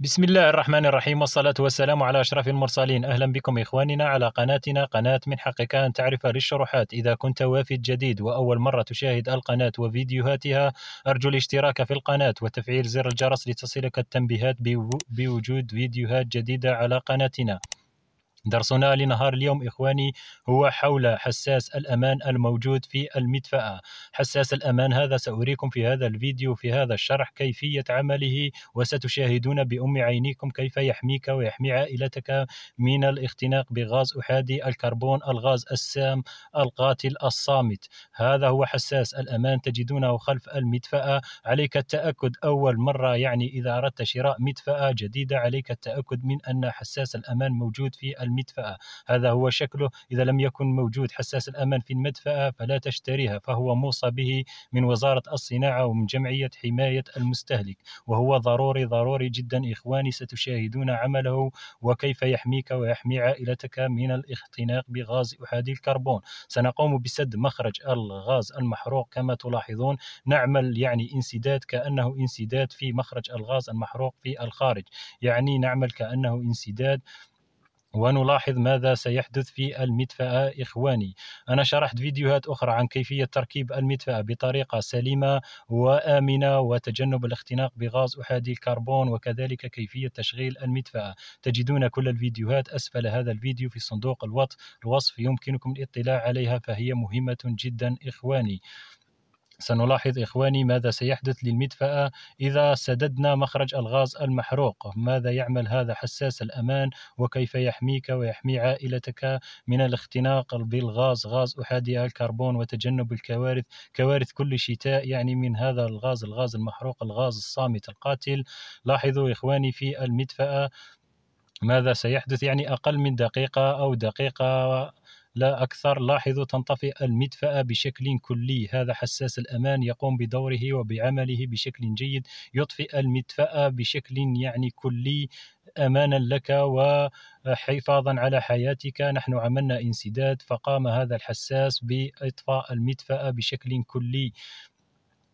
بسم الله الرحمن الرحيم والصلاة والسلام على أشرف المرسلين أهلا بكم إخواننا على قناتنا قناة من حقك أن تعرف للشروحات إذا كنت وافد جديد وأول مرة تشاهد القناة وفيديوهاتها أرجو الاشتراك في القناة وتفعيل زر الجرس لتصلك التنبيهات بوجود فيديوهات جديدة على قناتنا درسنا لنهار اليوم إخواني هو حول حساس الأمان الموجود في المدفأة حساس الأمان هذا سأريكم في هذا الفيديو في هذا الشرح كيفية عمله وستشاهدون بأم عينيكم كيف يحميك ويحمي عائلتك من الاختناق بغاز أحادي الكربون الغاز السام القاتل الصامت هذا هو حساس الأمان تجدونه خلف المدفأة عليك التأكد أول مرة يعني إذا أردت شراء مدفأة جديدة عليك التأكد من أن حساس الأمان موجود في المدفأة المدفأة هذا هو شكله إذا لم يكن موجود حساس الأمان في المدفأة فلا تشتريها فهو موصى به من وزارة الصناعة ومن جمعية حماية المستهلك وهو ضروري ضروري جدا إخواني ستشاهدون عمله وكيف يحميك ويحمي عائلتك من الاختناق بغاز أحادي الكربون سنقوم بسد مخرج الغاز المحروق كما تلاحظون نعمل يعني انسداد كأنه انسداد في مخرج الغاز المحروق في الخارج يعني نعمل كأنه انسداد ونلاحظ ماذا سيحدث في المدفأة إخواني أنا شرحت فيديوهات أخرى عن كيفية تركيب المدفأة بطريقة سليمة وآمنة وتجنب الاختناق بغاز أحادي الكربون وكذلك كيفية تشغيل المدفأة تجدون كل الفيديوهات أسفل هذا الفيديو في صندوق الوصف يمكنكم الاطلاع عليها فهي مهمة جدا إخواني سنلاحظ إخواني ماذا سيحدث للمدفأة إذا سددنا مخرج الغاز المحروق ماذا يعمل هذا حساس الأمان وكيف يحميك ويحمي عائلتك من الاختناق بالغاز غاز أحادي الكربون وتجنب الكوارث كوارث كل شتاء يعني من هذا الغاز الغاز المحروق الغاز الصامت القاتل لاحظوا إخواني في المدفأة ماذا سيحدث يعني أقل من دقيقة أو دقيقة لا أكثر لاحظوا تنطفئ المدفأة بشكل كلي هذا حساس الأمان يقوم بدوره وبعمله بشكل جيد يطفئ المدفأة بشكل يعني كلي امانا لك وحفاظا على حياتك نحن عملنا انسداد فقام هذا الحساس باطفاء المدفاه بشكل كلي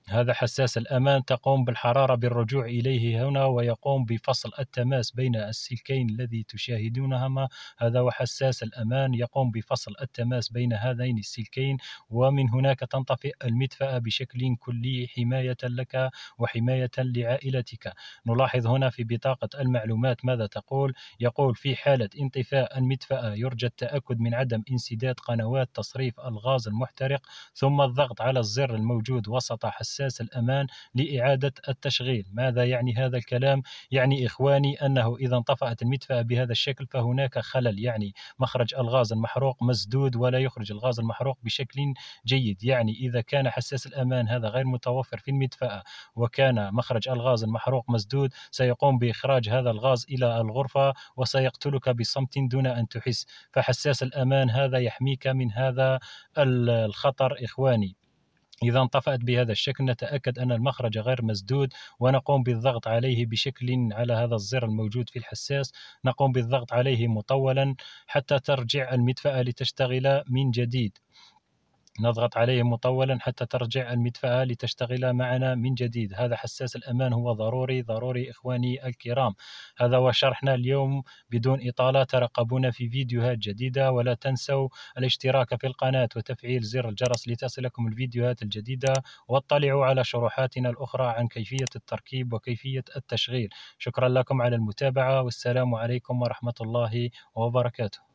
هذا حساس الأمان تقوم بالحرارة بالرجوع إليه هنا ويقوم بفصل التماس بين السلكين الذي تشاهدونهما هذا وحساس الأمان يقوم بفصل التماس بين هذين السلكين ومن هناك تنطفئ المدفأة بشكل كلي حماية لك وحماية لعائلتك نلاحظ هنا في بطاقة المعلومات ماذا تقول يقول في حالة انطفاء المدفأة يرجى التأكد من عدم انسداد قنوات تصريف الغاز المحترق ثم الضغط على الزر الموجود وسط حساس حساس الأمان لإعادة التشغيل ماذا يعني هذا الكلام؟ يعني إخواني أنه إذا انطفأت المدفأة بهذا الشكل فهناك خلل يعني مخرج الغاز المحروق مسدود ولا يخرج الغاز المحروق بشكل جيد يعني إذا كان حساس الأمان هذا غير متوفر في المدفأة وكان مخرج الغاز المحروق مسدود سيقوم بإخراج هذا الغاز إلى الغرفة وسيقتلك بصمت دون أن تحس فحساس الأمان هذا يحميك من هذا الخطر إخواني إذا انطفأت بهذا الشكل نتأكد أن المخرج غير مسدود ونقوم بالضغط عليه بشكل على هذا الزر الموجود في الحساس نقوم بالضغط عليه مطولا حتى ترجع المدفأة لتشتغل من جديد نضغط عليه مطولا حتى ترجع المدفأة لتشتغل معنا من جديد هذا حساس الأمان هو ضروري ضروري إخواني الكرام هذا هو شرحنا اليوم بدون إطالة ترقبونا في فيديوهات جديدة ولا تنسوا الاشتراك في القناة وتفعيل زر الجرس لتصلكم الفيديوهات الجديدة واطلعوا على شروحاتنا الأخرى عن كيفية التركيب وكيفية التشغيل شكرا لكم على المتابعة والسلام عليكم ورحمة الله وبركاته